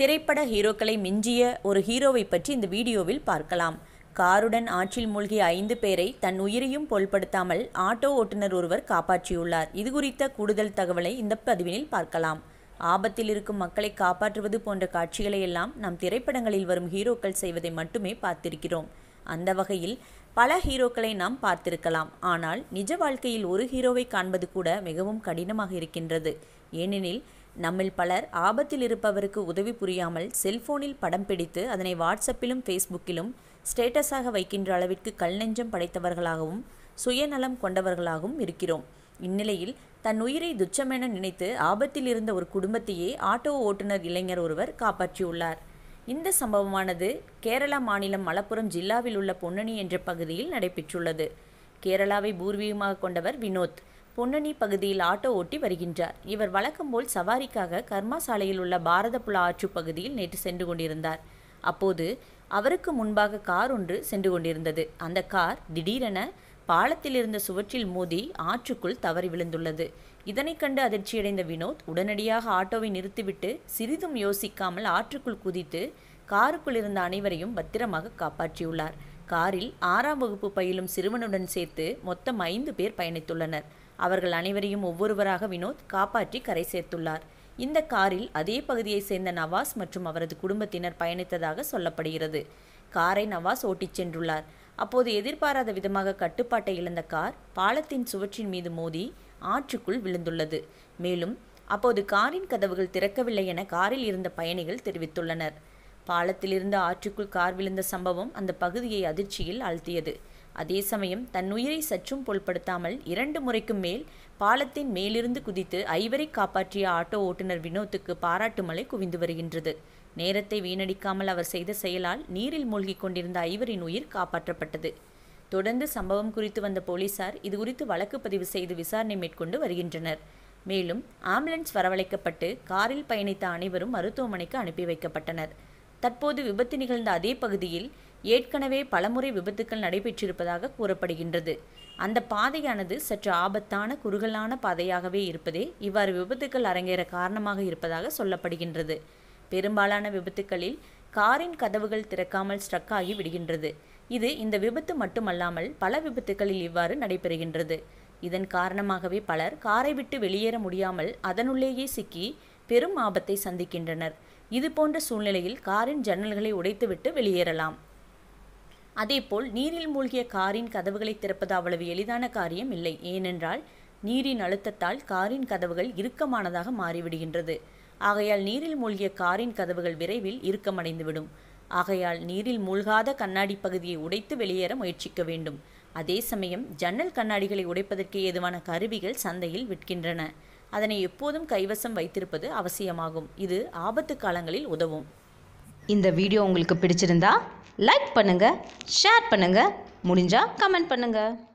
திரைப்பட ஹீரோக்களை மிஞ்சிய ஒரு ஹீரோவை பற்றி இந்த வீடியோவில் பார்க்கலாம் காருடன் ஆற்றில் மூழ்கிய ஐந்து பேரை தன் உயிரையும் பொருள்படுத்தாமல் ஆட்டோ ஓட்டுநர் ஒருவர் காப்பாற்றியுள்ளார் இது குறித்த கூடுதல் தகவலை இந்த பதிவினில் பார்க்கலாம் ஆபத்தில் இருக்கும் மக்களை காப்பாற்றுவது போன்ற காட்சிகளை எல்லாம் நம் திரைப்படங்களில் வரும் ஹீரோக்கள் செய்வதை மட்டுமே பார்த்திருக்கிறோம் அந்த வகையில் பல ஹீரோக்களை நாம் பார்த்திருக்கலாம் ஆனால் நிஜ வாழ்க்கையில் ஒரு ஹீரோவை காண்பது கூட மிகவும் கடினமாக இருக்கின்றது ஏனெனில் நம்மில் பலர் ஆபத்தில் இருப்பவருக்கு உதவி புரியாமல் செல்போனில் படம் பிடித்து அதனை வாட்ஸ்அப்பிலும் ஃபேஸ்புக்கிலும் ஸ்டேட்டஸாக வைக்கின்ற அளவிற்கு கல்நெஞ்சம் படைத்தவர்களாகவும் சுயநலம் கொண்டவர்களாகவும் இருக்கிறோம் இந்நிலையில் தன் உயிரை துச்சமென நினைத்து ஆபத்தில் இருந்த ஒரு குடும்பத்தையே ஆட்டோ ஓட்டுநர் இளைஞர் ஒருவர் காப்பாற்றியுள்ளார் இந்த சம்பவமானது கேரளா மாநிலம் மலப்புரம் ஜில்லாவில் உள்ள பொன்னணி என்ற பகுதியில் நடைபெற்றுள்ளது கேரளாவை பூர்வீகமாக கொண்டவர் வினோத் பொன்னணி பகுதியில் ஆட்டோ ஓட்டி வருகின்றார் இவர் வழக்கம் போல் சவாரிக்காக கர்மா சாலையில் உள்ள புல ஆற்று பகுதியில் நேற்று சென்று கொண்டிருந்தார் அப்போது அவருக்கு முன்பாக கார் ஒன்று சென்று கொண்டிருந்தது அந்த கார் திடீரென பாலத்தில் இருந்த சுவற்றில் மோதி ஆற்றுக்குள் தவறி விழுந்துள்ளது இதனை கண்டு அதிர்ச்சியடைந்த வினோத் உடனடியாக ஆட்டோவை நிறுத்திவிட்டு சிறிதும் யோசிக்காமல் ஆற்றுக்குள் குதித்து காருக்குள் இருந்த அனைவரையும் பத்திரமாக காப்பாற்றியுள்ளார் காரில் ஆறாம் வகுப்பு பயிலும் சிறுவனுடன் சேர்த்து மொத்தம் ஐந்து பேர் பயணித்துள்ளனர் அவர்கள் அனைவரையும் ஒவ்வொருவராக வினோத் காப்பாற்றி கரை சேர்த்துள்ளார் இந்த காரில் அதே பகுதியைச் சேர்ந்த நவாஸ் மற்றும் அவரது குடும்பத்தினர் பயணித்ததாக சொல்லப்படுகிறது காரை நவாஸ் ஓட்டிச் சென்றுள்ளார் அப்போது எதிர்பாராத விதமாக கட்டுப்பாட்டை இழந்த கார் பாலத்தின் சுவற்றின் மீது மோதி ஆற்றுக்குள் விழுந்துள்ளது மேலும் அப்போது காரின் கதவுகள் திறக்கவில்லை என காரில் இருந்த பயணிகள் தெரிவித்துள்ளனர் பாலத்திலிருந்து ஆற்றுக்குள் கார் விழுந்த சம்பவம் அந்த பகுதியை அதிர்ச்சியில் ஆழ்த்தியது அதே சமயம் தன் உயிரை சற்றும் பொருட்படுத்தாமல் இரண்டு முறைக்கும் மேல் பாலத்தின் மேலிருந்து குதித்து ஐவரை காப்பாற்றிய ஆட்டோ ஓட்டுநர் வினோத்துக்கு பாராட்டு மலை குவிந்து வருகின்றது நேரத்தை வீணடிக்காமல் அவர் செய்த செயலால் நீரில் மூழ்கி கொண்டிருந்த ஐவரின் உயிர் காப்பாற்றப்பட்டது தொடர்ந்து சம்பவம் குறித்து வந்த போலீசார் இது குறித்து வழக்கு பதிவு செய்து விசாரணை மேற்கொண்டு வருகின்றனர் மேலும் ஆம்புலன்ஸ் வரவழைக்கப்பட்டு காரில் பயணித்த அனைவரும் மருத்துவமனைக்கு அனுப்பி வைக்கப்பட்டனர் தற்போது விபத்து நிகழ்ந்த அதே பகுதியில் ஏற்கனவே பலமுறை விபத்துக்கள் நடைபெற்றிருப்பதாக கூறப்படுகின்றது அந்த பாதையானது சற்று ஆபத்தான குறுகலான பாதையாகவே இருப்பதே இவ்வாறு விபத்துக்கள் அரங்கேற காரணமாக இருப்பதாக சொல்லப்படுகின்றது பெரும்பாலான விபத்துக்களில் காரின் கதவுகள் திறக்காமல் ஸ்ட்ரக் ஆகி விடுகின்றது இது இந்த விபத்து மட்டுமல்லாமல் பல விபத்துக்களில் இவ்வாறு நடைபெறுகின்றது இதன் காரணமாகவே பலர் காரை விட்டு வெளியேற முடியாமல் அதனுள்ளேயே சிக்கி பெரும் ஆபத்தை சந்திக்கின்றனர் இது போன்ற சூழ்நிலையில் காரின் ஜன்னல்களை உடைத்துவிட்டு வெளியேறலாம் அதேபோல் நீரில் மூழ்கிய காரின் கதவுகளை திறப்பது அவ்வளவு எளிதான காரியம் இல்லை ஏனென்றால் நீரின் அழுத்தத்தால் காரின் கதவுகள் இறுக்கமானதாக மாறிவிடுகின்றது ஆகையால் நீரில் மூழ்கிய காரின் கதவுகள் விரைவில் இறுக்கமடைந்துவிடும் ஆகையால் நீரில் மூழ்காத கண்ணாடி பகுதியை உடைத்து வெளியேற முயற்சிக்க வேண்டும் அதே சமயம் ஜன்னல் கண்ணாடிகளை உடைப்பதற்கு ஏதுவான கருவிகள் சந்தையில் விற்கின்றன அதனை எப்போதும் கைவசம் வைத்திருப்பது அவசியமாகும் இது ஆபத்து காலங்களில் உதவும் இந்த வீடியோ உங்களுக்கு பிடிச்சிருந்தா லைக் பண்ணுங்கள் ஷேர் பண்ணுங்கள் முடிஞ்சால் கமெண்ட் பண்ணுங்கள்